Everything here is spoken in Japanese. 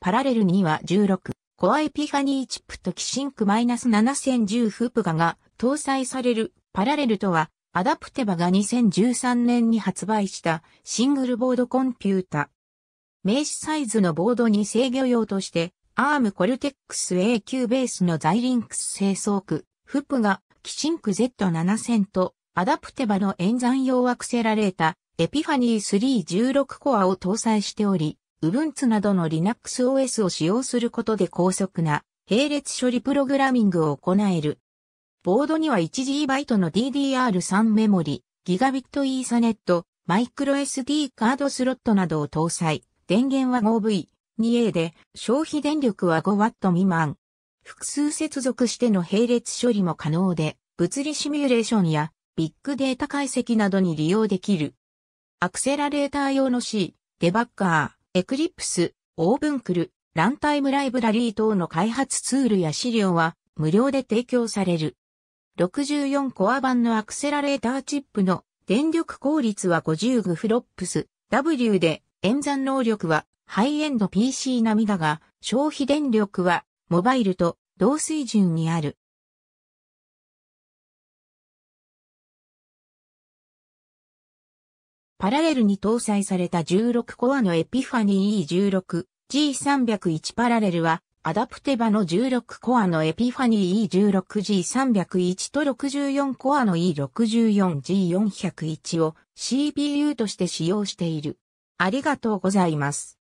パラレルには16、コアエピファニーチップとキシンク -7010 フープガが搭載されるパラレルとは、アダプテバが2013年に発売したシングルボードコンピュータ。名刺サイズのボードに制御用として、ARM コルテックス a 級ベースのザイリンクス製装区、フップが、キシンク Z7000 と、アダプテバの演算用アクセラレータ、エピファニー316コアを搭載しており、Ubuntu などの LinuxOS を使用することで高速な並列処理プログラミングを行える。ボードには 1GB の DDR3 メモリ、Gigabit Ethernet、microSD カードスロットなどを搭載。電源は 5V2A で消費電力は 5W 未満。複数接続しての並列処理も可能で、物理シミュレーションやビッグデータ解析などに利用できる。アクセラレーター用の C、デバッカー。エクリプス、オーブンクル、ランタイムライブラリー等の開発ツールや資料は無料で提供される。64コア版のアクセラレーターチップの電力効率は50グフロップス W で演算能力はハイエンド PC 並みだが消費電力はモバイルと同水準にある。パラレルに搭載された16コアのエピファニー E16G301 パラレルは、アダプテバの16コアのエピファニー E16G301 と64コアの E64G401 を CPU として使用している。ありがとうございます。